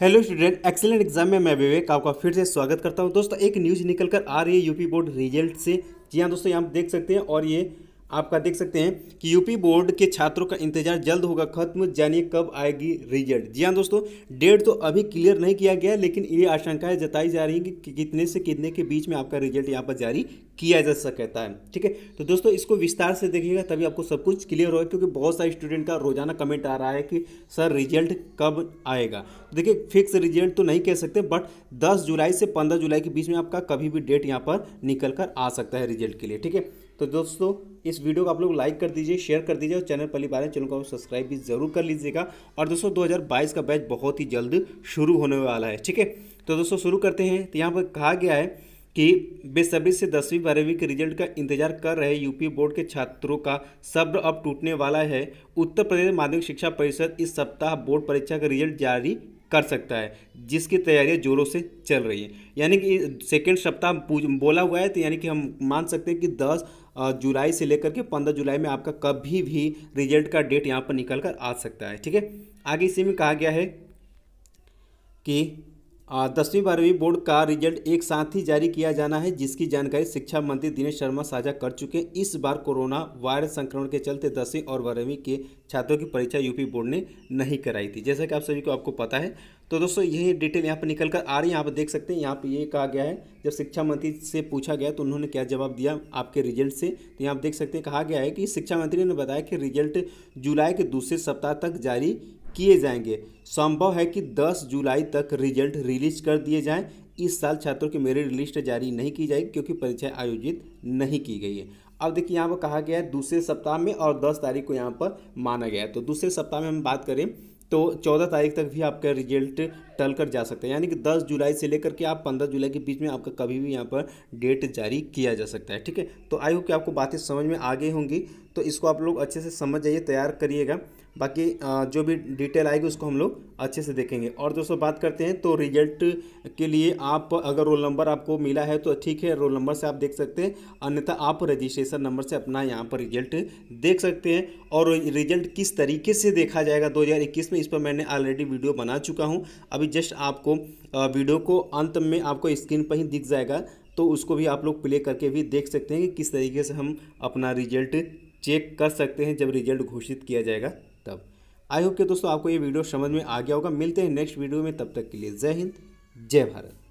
hello student excellent exam में मैं विवेक आपका फिर से स्वागत करता हूं दोस्तों एक न्यूज़ निकल कर आ रही है यूपी बोर्ड रिजल्ट से जी हाँ दोस्तों यहाँ आप देख सकते हैं और ये आपका देख सकते हैं कि यूपी बोर्ड के छात्रों का इंतजार जल्द होगा खत्म जानिए कब आएगी रिजल्ट जी हाँ दोस्तों डेट तो अभी क्लियर नहीं किया गया लेकिन ये आशंकाएं जताई जा रही हैं कि कितने से कितने के बीच में आपका रिजल्ट यहाँ पर जारी किया जा सकता है ठीक है तो दोस्तों इसको विस्तार से देखिएगा तभी आपको सब कुछ क्लियर होगा क्योंकि बहुत सारे स्टूडेंट का रोजाना कमेंट आ रहा है कि सर रिजल्ट कब आएगा देखिए फिक्स रिजल्ट तो नहीं कह सकते बट 10 जुलाई से 15 जुलाई के बीच में आपका कभी भी डेट यहाँ पर निकल कर आ सकता है रिजल्ट के लिए ठीक है तो दोस्तों इस वीडियो को आप लोग लाइक कर दीजिए शेयर कर दीजिए और चैनल पहली बार चैनल को सब्सक्राइब भी जरूर कर लीजिएगा और दोस्तों 2022 का बैच बहुत ही जल्द शुरू होने वाला है ठीक है तो दोस्तों शुरू करते हैं तो यहाँ पर कहा गया है कि बेसब्री से दसवीं बारहवीं के रिजल्ट का इंतजार कर रहे यूपी बोर्ड के छात्रों का सब्र अब टूटने वाला है उत्तर प्रदेश माध्यमिक शिक्षा परिषद इस सप्ताह बोर्ड परीक्षा का रिजल्ट जारी कर सकता है जिसकी तैयारियां जोरों से चल रही है यानी कि सेकेंड सप्ताह बोला हुआ है तो यानी कि हम मान सकते हैं कि दस जुलाई से लेकर के पंद्रह जुलाई में आपका कभी भी रिजल्ट का डेट यहाँ पर निकल कर आ सकता है ठीक है आगे इसी में कहा गया है कि दसवीं बारहवीं बोर्ड का रिजल्ट एक साथ ही जारी किया जाना है जिसकी जानकारी शिक्षा मंत्री दिनेश शर्मा साझा कर चुके हैं इस बार कोरोना वायरस संक्रमण के चलते दसवीं और बारहवीं के छात्रों की परीक्षा यूपी बोर्ड ने नहीं कराई थी जैसा कि आप सभी को आपको पता है तो दोस्तों यही डिटेल यहाँ पर निकल कर आ रही है यहाँ पर देख सकते हैं यहाँ पर ये कहा गया है जब शिक्षा मंत्री से पूछा गया तो उन्होंने क्या जवाब दिया आपके रिजल्ट से तो यहाँ पर देख सकते हैं कहा गया है कि शिक्षा मंत्री ने बताया कि रिजल्ट जुलाई के दूसरे सप्ताह तक जारी किए जाएंगे संभव है कि 10 जुलाई तक रिजल्ट रिलीज कर दिए जाएं इस साल छात्रों की मेरिट लिस्ट जारी नहीं की जाएगी क्योंकि परीक्षा आयोजित नहीं की गई है अब देखिए यहाँ पर कहा गया है दूसरे सप्ताह में और दस तारीख को यहाँ पर माना गया है तो दूसरे सप्ताह में हम बात करें तो चौदह तारीख तक भी आपका रिजल्ट टल कर जा सकता है यानी कि 10 जुलाई से लेकर के आप 15 जुलाई के बीच में आपका कभी भी यहाँ पर डेट जारी किया जा सकता है ठीक है तो आई होप कि आपको बातें समझ में आ गई होंगी तो इसको आप लोग अच्छे से समझ जाइए तैयार करिएगा बाकी जो भी डिटेल आएगी उसको हम लोग अच्छे से देखेंगे और दोस्तों बात करते हैं तो रिजल्ट के लिए आप अगर रोल नंबर आपको मिला है तो ठीक है रोल नंबर से आप देख सकते हैं अन्यथा आप रजिस्ट्रेशन नंबर से अपना यहाँ पर रिजल्ट देख सकते हैं और रिजल्ट किस तरीके से देखा जाएगा 2021 में इस पर मैंने ऑलरेडी वीडियो बना चुका हूँ अभी अभी जस्ट आपको वीडियो को अंत में आपको स्क्रीन पर ही दिख जाएगा तो उसको भी आप लोग प्ले करके भी देख सकते हैं कि किस तरीके से हम अपना रिजल्ट चेक कर सकते हैं जब रिजल्ट घोषित किया जाएगा तब आई होप के दोस्तों आपको ये वीडियो समझ में आ गया होगा मिलते हैं नेक्स्ट वीडियो में तब तक के लिए जय हिंद जय भारत